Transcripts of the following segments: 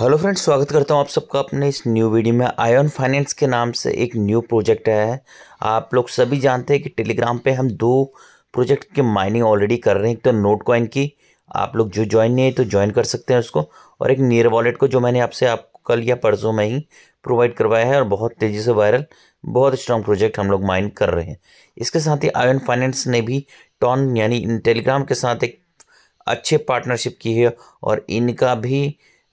Hello friends स्वागत करता हूं आप सबका अपने इस न्यू वीडियो में आयन फाइनेंस के नाम से एक न्यू प्रोजेक्ट है आप लोग सभी जानते हैं कि टेलीग्राम पे हम दो प्रोजेक्ट की माइनिंग ऑलरेडी कर रहे हैं एक तो नोट कॉइन की आप लोग जो ज्वाइन नहीं है तो ज्वाइन कर सकते हैं उसको और एक नियर वॉलेट को जो मैंने आपसे आप कल या परसों में ही प्रोवाइड करवाया है और बहुत तेज़ी से वायरल बहुत स्ट्रॉन्ग प्रोजेक्ट हम लोग माइन कर रहे हैं इसके साथ ही आयन फाइनेंस ने भी टॉन यानी टेलीग्राम के साथ एक अच्छे पार्टनरशिप की है और इनका भी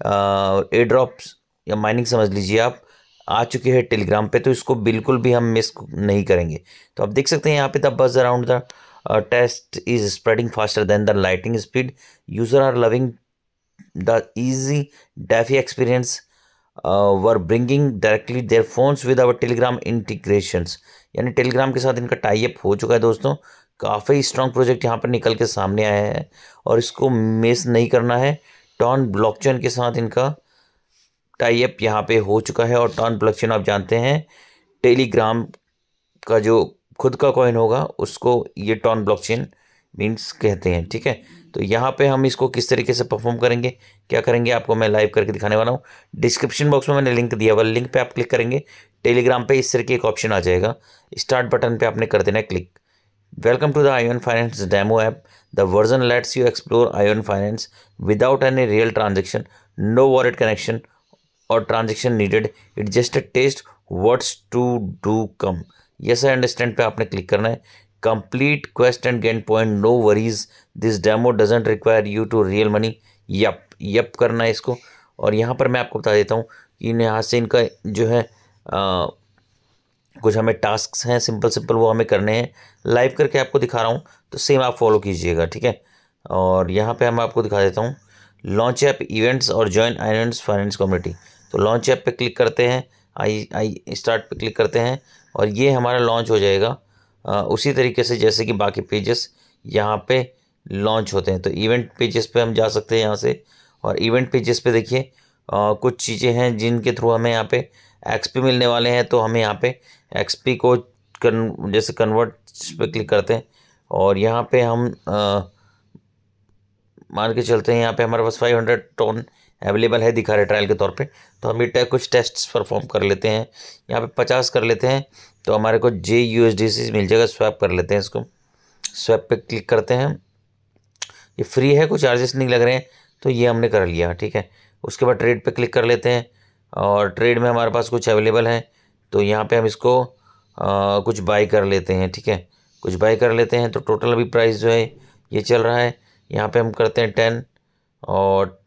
ए ड्रॉप्स या माइनिंग समझ लीजिए आप आ चुके हैं टेलीग्राम पे तो इसको बिल्कुल भी हम मिस नहीं करेंगे तो आप देख सकते हैं यहाँ पे the buzz around the test is spreading faster than the lighting speed user are loving the easy DeFi experience we're bringing directly their phones with our Telegram integration यानी टेलीग्राम के साथ इनका टाइप हो चुका है दोस्तों काफ़ी स्ट्रॉन्ग प्रोजेक्ट यहाँ पर निकल के सामने आया है और इसको मिस नहीं करना है टॉन ब्लॉकचेन के साथ इनका टाइप यहाँ पे हो चुका है और टॉन ब्लॉकचेन आप जानते हैं टेलीग्राम का जो खुद का कॉइन होगा उसको ये टॉन ब्लॉकचेन मीन्स कहते हैं ठीक है तो यहाँ पे हम इसको किस तरीके से परफॉर्म करेंगे क्या करेंगे आपको मैं लाइव करके दिखाने वाला हूँ डिस्क्रिप्शन बॉक्स में मैंने लिंक दिया हुआ लिंक पे आप क्लिक करेंगे टेलीग्राम पे इस तरह की एक ऑप्शन आ जाएगा स्टार्ट बटन पे आपने कर देना है click Welcome to the Ion Finance demo app. The version lets you explore Ion Finance without any real transaction, no wallet connection or transaction needed. It's just a taste what's to do come. Yes, I understand पे आपने click करना है complete quest and gain point no worries this demo doesn't require you to real money yep yep करना है इसको और यहाँ पर मैं आपको बता देता हूँ कि यहाँ से इनका जो है आ, कुछ हमें टास्क हैं सिंपल सिंपल वो हमें करने हैं लाइव करके आपको दिखा रहा हूँ तो सेम आप फॉलो कीजिएगा ठीक है और यहाँ पे हम आपको दिखा देता हूँ लॉन्च ऐप इवेंट्स और जॉइन आइलैंड्स फाइनेंस कम्युनिटी तो लॉन्च ऐप पे क्लिक करते हैं आई आई स्टार्ट पे क्लिक करते हैं और ये हमारा लॉन्च हो जाएगा आ, उसी तरीके से जैसे कि बाकी पेजेस यहाँ पे लॉन्च होते हैं तो इवेंट पेजेस पे हम जा सकते हैं यहाँ से और इवेंट पेजेस पे देखिए कुछ चीज़ें हैं जिनके थ्रू हमें यहाँ पे एक्स पी मिलने वाले हैं तो हमें यहाँ पे एक्स पी को कन जैसे कन्वर्ट पे क्लिक करते हैं और यहाँ पे हम आ, मान के चलते हैं यहाँ पे हमारे पास 500 टोन अवेलेबल है दिखा रहे ट्रायल के तौर पे तो हम ये कुछ टेस्ट परफॉर्म कर लेते हैं यहाँ पे 50 कर लेते हैं तो हमारे को J U S D C मिल जाएगा स्वैप कर लेते हैं इसको स्वैप पे क्लिक करते हैं ये फ्री है कोई चार्जेस नहीं लग रहे हैं तो ये हमने कर लिया ठीक है उसके बाद ट्रेड पर क्लिक कर लेते हैं और ट्रेड में हमारे पास कुछ अवेलेबल है तो यहाँ पे हम इसको आ, कुछ बाई कर लेते हैं ठीक है कुछ बाई कर लेते हैं तो टोटल अभी प्राइस जो है ये चल रहा है यहाँ पे हम करते हैं टेन और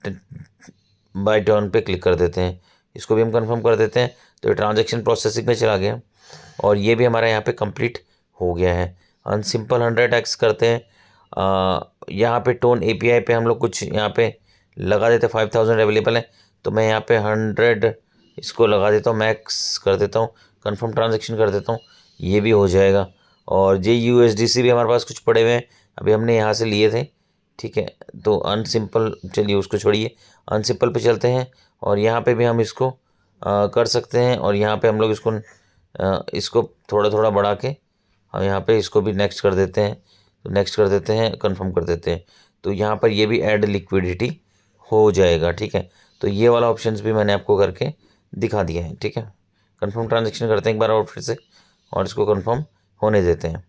बाई टर्न पे क्लिक कर देते हैं इसको भी हम कंफर्म कर देते हैं तो ये ट्रांजेक्शन प्रोसेसिंग में चला गया और ये भी हमारा यहाँ पे कंप्लीट हो गया है अन सिंपल हंड्रेड एक्स करते हैं यहाँ पर टोन ए पे हम लोग कुछ यहाँ पे लगा देते फाइव थाउजेंड अवेलेबल है तो मैं यहाँ पे हंड्रेड इसको लगा देता हूँ मैक्स कर देता हूँ कंफर्म ट्रांजेक्शन कर देता हूँ ये भी हो जाएगा और जे यू भी हमारे पास कुछ पड़े हुए हैं अभी हमने यहाँ से लिए थे ठीक है तो अनसिंपल चलिए उसको छोड़िए अनसिंपल पे चलते हैं और यहाँ पे भी हम इसको आ, कर सकते हैं और यहाँ पे हम लोग इसको आ, इसको थोड़ा थोड़ा बढ़ा के हम यहाँ पे इसको भी नेक्स्ट कर देते हैं तो नेक्स्ट कर देते हैं कंफर्म कर देते हैं तो यहाँ पर ये भी एड लिक्विडिटी हो जाएगा ठीक है तो ये वाला ऑप्शन भी मैंने आपको करके दिखा दिया है ठीक है कन्फर्म ट्रांजेक्शन करते हैं एक बार और फिर से और इसको कन्फर्म होने देते हैं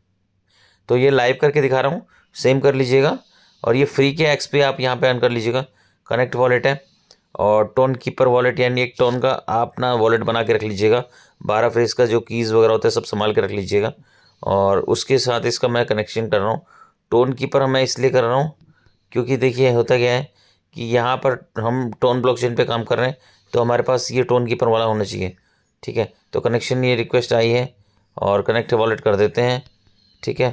तो ये लाइव करके दिखा रहा हूँ सेम कर लीजिएगा और ये फ्री के एक्स पे आप यहाँ पे ऑन कर लीजिएगा कनेक्ट वॉलेट है और टोन कीपर वॉलेट यानी एक टोन का आप ना वॉलेट बना के रख लीजिएगा बारह फ्रेज का जो कीज़ वगैरह होता है सब संभाल के रख लीजिएगा और उसके साथ इसका मैं कनेक्शन कर रहा हूँ टोन कीपर मैं इसलिए कर रहा हूँ क्योंकि देखिए होता क्या है कि यहाँ पर हम टोन ब्लॉक चेन पर काम कर रहे हैं तो हमारे पास ये टोन कीपर वाला होना चाहिए ठीक है तो कनेक्शन ये रिक्वेस्ट आई है और कनेक्ट वॉलेट कर देते हैं ठीक है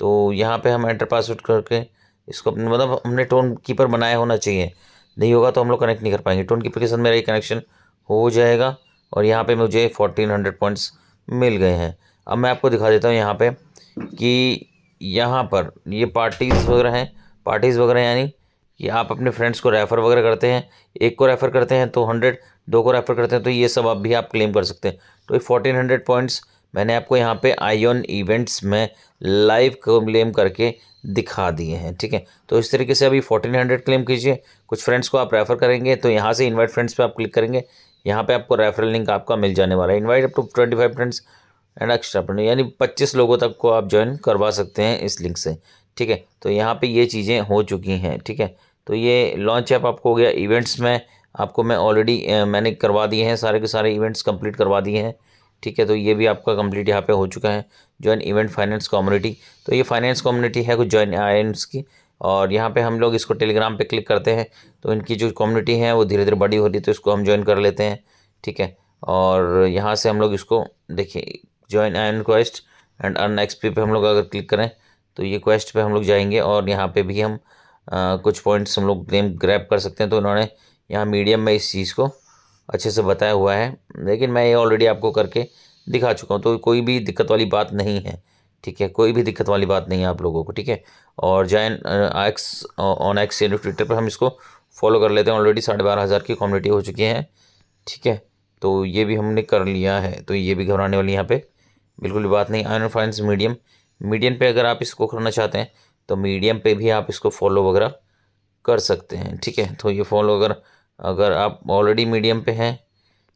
तो यहाँ पे हम एंटर पासवर्ड करके इसको अपने मतलब हमने टोन कीपर बनाया होना चाहिए नहीं होगा तो हम लोग कनेक्ट नहीं कर पाएंगे टोन कीपर के साथ मेरा ये कनेक्शन हो जाएगा और यहाँ पर मुझे फोर्टीन हंड्रेड पॉइंट्स मिल गए हैं अब मैं आपको दिखा देता हूँ यहाँ पर कि यहाँ पर ये पार्टीज़ वगैरह हैं पार्टीज़ वगैरह यानी कि आप अपने फ्रेंड्स को रेफ़र वगैरह करते हैं एक को रेफ़र करते हैं तो हंड्रेड दो को रेफ़र करते हैं तो ये सब आप भी आप क्लेम कर सकते हैं तो ये फोर्टीन हंड्रेड पॉइंट्स मैंने आपको यहाँ पे आयोन इवेंट्स में लाइव क्लेम करके दिखा दिए हैं ठीक है तो इस तरीके से अभी फोर्टीन हंड्रेड क्लेम कीजिए कुछ फ्रेंड्स को आप रेफ़र करेंगे तो यहाँ से इन्वाइट फ्रेंड्स पे आप क्लिक करेंगे यहाँ पे आपको रेफरल लिंक आपका मिल जाने वाला है invite up to twenty five friends and extra friend यानी पच्चीस लोगों तक को आप ज्वाइन करवा सकते हैं इस लिंक से ठीक है तो यहाँ पर ये चीज़ें हो चुकी हैं ठीक है तो ये लॉन्च ऐप आपको हो गया इवेंट्स में आपको मैं ऑलरेडी मैंने करवा दिए हैं सारे के सारे इवेंट्स कंप्लीट करवा दिए हैं ठीक है तो ये भी आपका कंप्लीट यहाँ पे हो चुका है जॉइन इवेंट फाइनेंस कम्युनिटी तो ये फाइनेंस कम्युनिटी है कुछ जॉइन आइंस की और यहाँ पे हम लोग इसको टेलीग्राम पे क्लिक करते हैं तो इनकी जो कम्युनिटी है वो धीरे धीरे बड़ी हो रही तो इसको हम ज्वाइन कर लेते हैं ठीक है और यहाँ से हम लोग इसको देखिए join Ion quest and earn XP पर हम लोग अगर क्लिक करें तो ये क्वेस्ट पर हम लोग जाएंगे और यहाँ पर भी हम कुछ पॉइंट्स हम लोग गेम ग्रैप कर सकते हैं तो उन्होंने यहाँ मीडियम में इस चीज़ को अच्छे से बताया हुआ है लेकिन मैं ये ऑलरेडी आपको करके दिखा चुका हूँ तो कोई भी दिक्कत वाली बात नहीं है ठीक है कोई भी दिक्कत वाली बात नहीं है आप लोगों को ठीक है और join X on X Twitter पर हम इसको फॉलो कर लेते हैं ऑलरेडी साढ़े बारह हज़ार की कम्युनिटी हो चुकी है ठीक है तो ये भी हमने कर लिया है तो ये भी घबराने वाली यहाँ पे बिल्कुल भी बात नहीं आयरन फाइनेंस मीडियम मीडियम पे अगर आप इसको करना चाहते हैं तो मीडियम पे भी आप इसको फॉलो वगैरह कर सकते हैं ठीक है तो ये फॉलो अगर अगर आप ऑलरेडी मीडियम पे हैं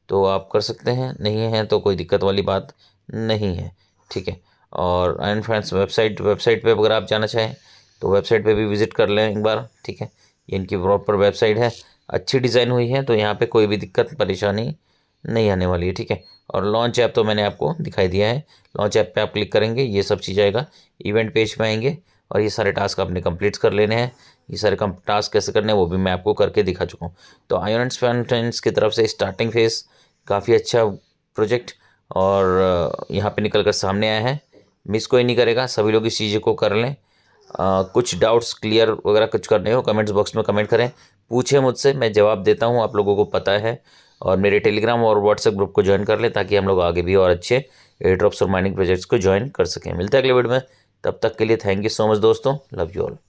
तो आप कर सकते हैं नहीं हैं तो कोई दिक्कत वाली बात नहीं है ठीक है और एंड फ्रेंड्स वेबसाइट वेबसाइट पे अगर आप जाना चाहें तो वेबसाइट पे भी विज़िट कर लें एक बार ठीक है ये इनकी प्रॉपर वेबसाइट है अच्छी डिज़ाइन हुई है तो यहाँ पे कोई भी दिक्कत परेशानी नहीं आने वाली है ठीक है और लॉन्च ऐप तो मैंने आपको दिखाई दिया है लॉन्च ऐप पे आप क्लिक करेंगे ये सब चीज़ आएगा इवेंट पेज पर आएंगे और ये सारे टास्क आपने कंप्लीट कर लेने हैं ये सारे कम टास्क कैसे करने हैं वो भी मैं आपको करके दिखा चुका हूँ तो आयोन एंड फाउंटेंस की तरफ से स्टार्टिंग फेज काफ़ी अच्छा प्रोजेक्ट और यहाँ पे निकल कर सामने आया है मिस कोई नहीं करेगा सभी लोग इस चीज़ को कर लें आ, कुछ डाउट्स क्लियर वगैरह कुछ करने हो कमेंट्स बॉक्स में कमेंट करें पूछें मुझसे मैं जवाब देता हूँ आप लोगों को पता है और मेरे टेलीग्राम और व्हाट्सएप ग्रुप को ज्वाइन कर लें ताकि हम लोग आगे भी और अच्छे एयर ड्रॉप्स और माइनिंग प्रोजेक्ट्स को ज्वाइन कर सकें मिलते हैं अगले वीडियो में तब तक के लिए थैंक यू सो मच दोस्तों लव यू ऑल